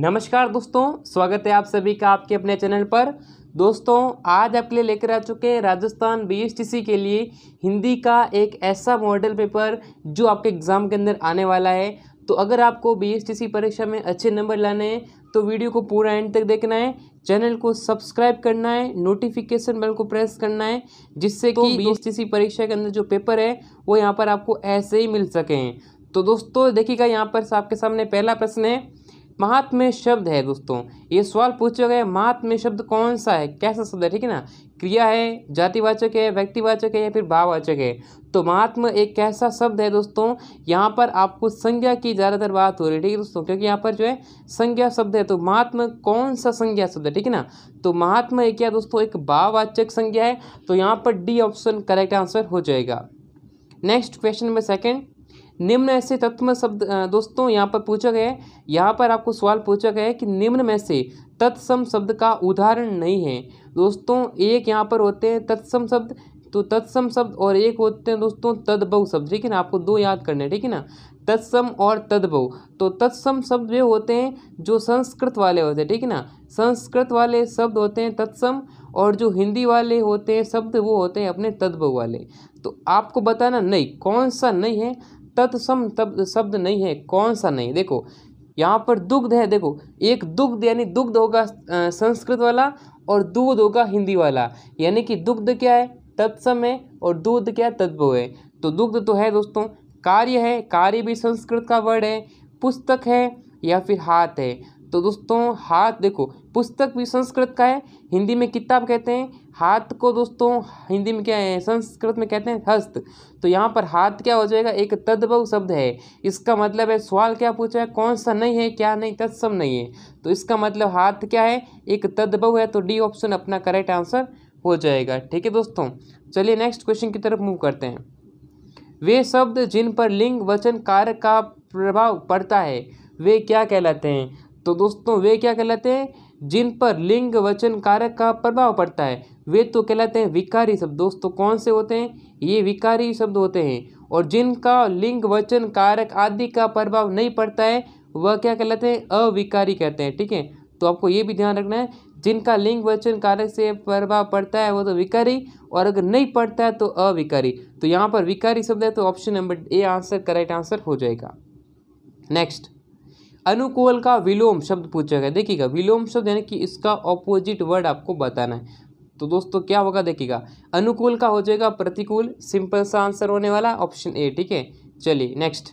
नमस्कार दोस्तों स्वागत है आप सभी का आपके अपने चैनल पर दोस्तों आज आपके लिए लेकर आ चुके हैं राजस्थान बीएसटीसी के लिए हिंदी का एक ऐसा मॉडल पेपर जो आपके एग्ज़ाम के अंदर आने वाला है तो अगर आपको बीएसटीसी परीक्षा में अच्छे नंबर लाने हैं तो वीडियो को पूरा एंड तक देखना है चैनल को सब्सक्राइब करना है नोटिफिकेशन बेल को प्रेस करना है जिससे कि बी तो परीक्षा के अंदर जो पेपर है वो यहाँ पर आपको ऐसे ही मिल सकें तो दोस्तों देखिएगा यहाँ पर आपके सामने पहला प्रश्न है महात्म्य शब्द है दोस्तों ये सवाल पूछा गया महात्म्य शब्द कौन सा है कैसा शब्द है ठीक है ना क्रिया है जातिवाचक है व्यक्तिवाचक है या फिर भाववाचक है तो महात्म एक कैसा शब्द है दोस्तों यहाँ पर आपको संज्ञा की ज़्यादातर बात हो रही है ठीक है दोस्तों क्योंकि यहाँ पर जो है संज्ञा शब्द है तो महात्म कौन सा संज्ञा शब्द है ठीक है ना तो महात्म एक क्या दोस्तों एक भाववाचक संज्ञा है तो यहाँ पर डी ऑप्शन करेक्ट आंसर हो जाएगा नेक्स्ट क्वेश्चन नंबर सेकेंड निम्न ऐसे तत्व में शब्द दोस्तों यहाँ पर पूछा गया है यहाँ पर आपको सवाल पूछा गया है कि निम्न में से तत्सम शब्द का उदाहरण नहीं है दोस्तों एक यहाँ पर होते हैं तत्सम शब्द तो तत्सम शब्द और एक होते हैं दोस्तों तद्भव शब्द ठीक है ना आपको दो याद करने ठीक है ना तत्सम और तद्भव तो तत्सम शब्द वे होते हैं जो संस्कृत वाले होते हैं ठीक है ना संस्कृत वाले शब्द होते हैं तत्सम और जो हिंदी वाले होते हैं शब्द वो होते हैं अपने तद्भव वाले तो आपको बताना नहीं कौन सा नहीं है तत्सम तब शब्द नहीं है कौन सा नहीं देखो यहाँ पर दुग्ध है देखो एक दुग्ध यानी दुग्ध होगा संस्कृत वाला और दूध होगा हिंदी वाला यानी कि दुग्ध क्या है तत्सम है और दूध क्या है तद्भव है तो दुग्ध तो है दोस्तों कार्य है कार्य भी संस्कृत का वर्ड है पुस्तक है या फिर हाथ है तो दोस्तों हाथ देखो पुस्तक भी संस्कृत का है हिंदी में किताब कहते हैं हाथ को दोस्तों हिंदी में क्या है संस्कृत में कहते हैं हस्त तो यहाँ पर हाथ क्या हो जाएगा एक तद्भव शब्द है इसका मतलब है सवाल क्या पूछा है कौन सा नहीं है क्या नहीं तत्सम नहीं है तो इसका मतलब हाथ क्या है एक तद्भव है तो डी ऑप्शन अपना करेक्ट आंसर हो जाएगा ठीक है दोस्तों चलिए नेक्स्ट क्वेश्चन की तरफ मूव करते हैं वे शब्द जिन पर लिंग वचन कार्य का प्रभाव पड़ता है वे क्या कहलाते हैं तो दोस्तों वे क्या कहलाते हैं जिन पर लिंग वचन कारक का प्रभाव पड़ता है वे तो कहलाते हैं विकारी शब्द दोस्तों तो कौन से होते हैं ये विकारी शब्द होते हैं और जिनका लिंग वचन कारक आदि का प्रभाव नहीं पड़ता है वह क्या कहलाते हैं अविकारी कहते हैं ठीक है तो आपको ये भी ध्यान रखना है जिनका लिंग वचन कारक से प्रभाव पड़ता है वो तो विकारी और अगर नहीं पड़ता है तो अविकारी तो यहाँ पर विकारी शब्द है तो option number A answer correct answer हो जाएगा नेक्स्ट अनुकूल का विलोम शब्द पूछा गया देखिएगा विलोम शब्द यानी कि इसका ऑपोजिट वर्ड आपको बताना है तो दोस्तों क्या होगा देखिएगा अनुकूल का हो जाएगा प्रतिकूल सिंपल सा आंसर होने वाला ऑप्शन ए ठीक है चलिए नेक्स्ट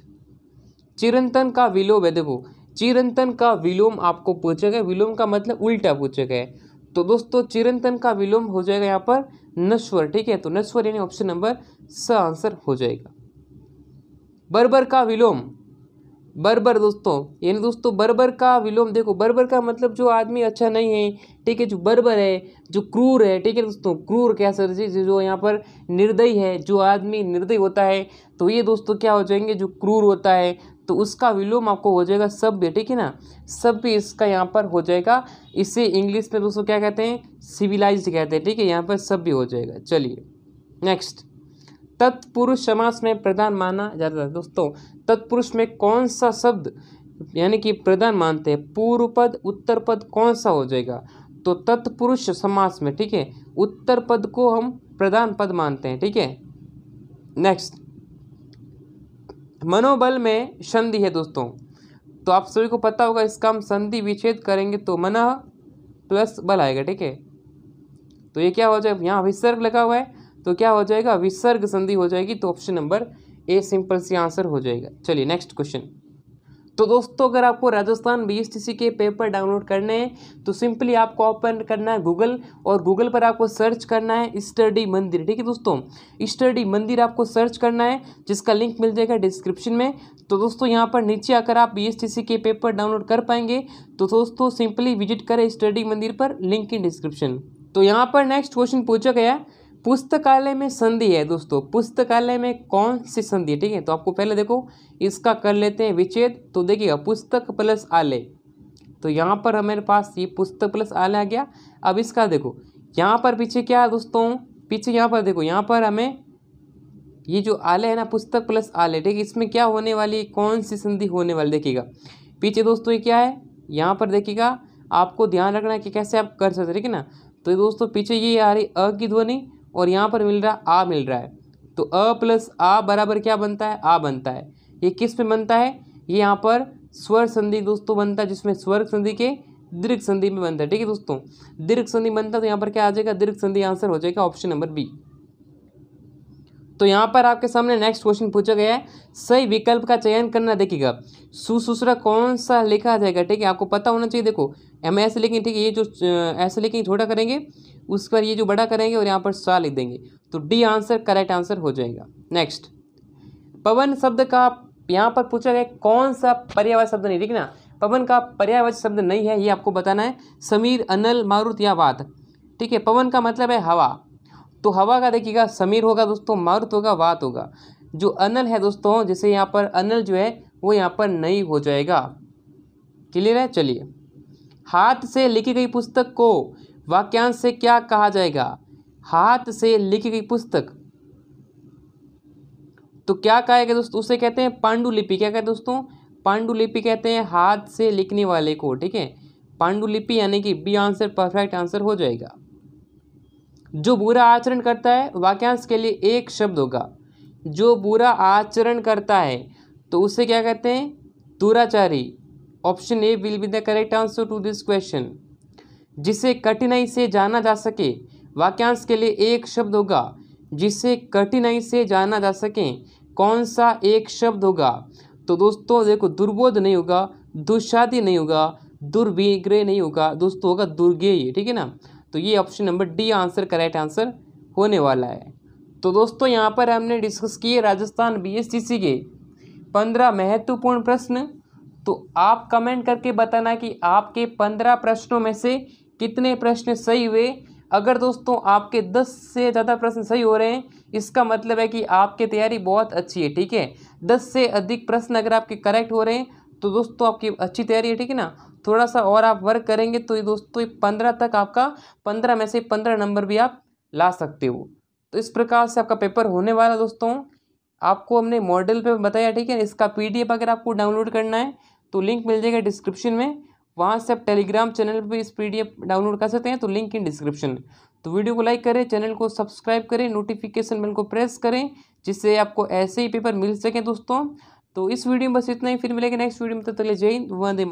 चिरंतन का विलोम है देखो चिरंतन का विलोम आपको पूछा गया विलोम का मतलब उल्टा पूछा गया तो दोस्तों चिरंतन का विलोम हो जाएगा यहाँ पर नश्वर ठीक है तो नश्वर यानी ऑप्शन नंबर स आंसर हो जाएगा बर्बर का विलोम बर्बर दोस्तों यानी दोस्तों बर्बर का विलोम देखो बर्बर का मतलब जो आदमी अच्छा नहीं है ठीक है जो बर्बर है जो क्रूर है ठीक है दोस्तों क्रूर क्या सर जी जो यहाँ पर निर्दयी है जो आदमी निर्दयी होता है तो ये दोस्तों क्या हो जाएंगे जो क्रूर होता है तो उसका विलोम आपको हो जाएगा सभ्य ठीक है ना सभ्य इसका यहाँ पर हो जाएगा इसे इंग्लिश में दोस्तों क्या कहते हैं सिविलाइज कहते हैं ठीक है यहाँ पर सभ्य हो जाएगा चलिए नेक्स्ट तत्पुरुष समास में प्रधान माना जाता है दोस्तों तत्पुरुष में कौन सा शब्द यानी कि प्रधान मानते हैं पूर्व पद उत्तर पद कौन सा हो जाएगा तो तत्पुरुष समास में ठीक है उत्तर पद को हम प्रधान पद मानते हैं ठीक है नेक्स्ट मनोबल में संधि है दोस्तों तो आप सभी को पता होगा इसका हम संधि विच्छेद करेंगे तो मन प्लस बल आएगा ठीक है तो ये क्या हो जाएगा यहाँ विसर्ग लगा हुआ है तो क्या हो जाएगा विसर्ग संधि हो जाएगी तो option number A simple C answer हो जाएगा चलिए नेक्स्ट क्वेश्चन तो दोस्तों अगर आपको राजस्थान बी के पेपर डाउनलोड करने हैं तो सिंपली आपको ओपन करना है गूगल और गूगल पर आपको सर्च करना है स्टडी मंदिर ठीक है दोस्तों स्टडी मंदिर आपको सर्च करना है जिसका लिंक मिल जाएगा डिस्क्रिप्शन में तो दोस्तों यहाँ पर नीचे आकर आप बी के पेपर डाउनलोड कर पाएंगे तो दोस्तों सिंपली विजिट करें स्टडी मंदिर पर लिंक इन डिस्क्रिप्शन तो यहाँ पर नेक्स्ट क्वेश्चन पूछा गया पुस्तकालय में संधि है दोस्तों पुस्तकालय में कौन सी संधि है ठीक है तो आपको पहले देखो इसका कर लेते हैं विच्छेद तो देखिएगा पुस्तक प्लस आलय तो यहाँ पर हमारे पास ये पुस्तक प्लस आलय आ गया अब इसका देखो यहाँ पर पीछे क्या है दोस्तों पीछे यहाँ पर देखो यहाँ पर हमें ये जो आलय है ना पुस्तक प्लस आलय ठीक है इसमें क्या होने वाली कौन सी संधि होने वाली देखिएगा पीछे दोस्तों ये क्या है यहाँ पर देखिएगा आपको ध्यान रखना है कि कैसे आप कर सकते ठीक है ना तो दोस्तों पीछे ये आ रही अ की ध्वनि और यहाँ पर मिल रहा आ मिल रहा है तो अ प्लस आ बराबर क्या बनता है आ बनता है ये किस पे बनता है ये यहाँ पर स्वर संधि दोस्तों बनता है जिसमें स्वर संधि के दीर्घ संधि में बनता है ठीक है दोस्तों दीर्घ संधि बनता है तो यहाँ पर क्या आ जाएगा दीर्घ संधि आंसर हो जाएगा ऑप्शन नंबर बी तो यहाँ पर आपके सामने नेक्स्ट क्वेश्चन पूछा गया है सही विकल्प का चयन करना देखिएगा सुसूसरा कौन सा लिखा जाएगा ठीक है आपको पता होना चाहिए देखो एम ऐसे लेकिन ठीक है ये जो ऐसे लेकिन छोटा करेंगे उस पर ये जो बड़ा करेंगे और यहाँ पर सा लिख देंगे तो डी आंसर करेक्ट आंसर हो जाएगा नेक्स्ट पवन शब्द का यहाँ पर पूछा गया कौन सा पर्यावरण शब्द नहीं ठीक ना पवन का पर्यावरण शब्द नहीं है ये आपको बताना है समीर अनल मारुत या वाद ठीक है पवन का मतलब है हवा तो हवा का देखिएगा समीर होगा दोस्तों मारुत होगा वात होगा जो अनल है दोस्तों जैसे यहाँ पर अनल जो है वो यहाँ पर नहीं हो जाएगा क्लियर है चलिए हाथ से लिखी गई पुस्तक को वाक्यांश से क्या कहा जाएगा हाथ से लिखी गई पुस्तक तो क्या कहेगा दोस्तों उसे कहते हैं पांडुलिपि क्या कहते हैं दोस्तों पांडुलिपि कहते हैं हाथ से लिखने वाले को ठीक है पांडुलिपि यानी कि बी आंसर परफेक्ट आंसर हो जाएगा जो बुरा आचरण करता है वाक्यांश के लिए एक शब्द होगा जो बुरा आचरण करता है तो उसे क्या कहते हैं दुराचारी option A will be the correct answer to this question जिसे कठिनाई से जाना जा सके वाक्यांश के लिए एक शब्द होगा जिसे कठिनाई से जाना जा सके कौन सा एक शब्द होगा तो दोस्तों देखो दुर्बोध नहीं होगा दुशादी नहीं होगा दुर्विग्रह नहीं होगा दोस्तों होगा दुर्गेय ठीक है ना तो ये option number D answer correct answer होने वाला है तो दोस्तों यहाँ पर हमने डिस्कस किए राजस्थान बी के पंद्रह महत्वपूर्ण प्रश्न तो आप कमेंट करके बताना कि आपके पंद्रह प्रश्नों में से कितने प्रश्न सही हुए अगर दोस्तों आपके दस से ज़्यादा प्रश्न सही हो रहे हैं इसका मतलब है कि आपकी तैयारी बहुत अच्छी है ठीक है दस से अधिक प्रश्न अगर आपके करेक्ट हो रहे हैं तो दोस्तों आपकी अच्छी तैयारी है ठीक है ना थोड़ा सा और आप वर्क करेंगे तो ये दोस्तों ये पंद्रह तक आपका पंद्रह में से पंद्रह नंबर भी आप ला सकते हो तो इस प्रकार से आपका पेपर होने वाला दोस्तों आपको हमने मॉडल पे बताया ठीक है इसका पीडीएफ अगर आपको डाउनलोड करना है तो लिंक मिल जाएगा डिस्क्रिप्शन में वहाँ से आप टेलीग्राम चैनल पर इस पी डाउनलोड कर सकते हैं तो लिंक इन डिस्क्रिप्शन तो वीडियो को लाइक करें चैनल को सब्सक्राइब करें नोटिफिकेशन बेल को प्रेस करें जिससे आपको ऐसे ही पेपर मिल सकें दोस्तों तो इस वीडियो में बस इतना ही फिर मिलेगा नेक्स्ट वीडियो में तो तक जय हिंद वंदे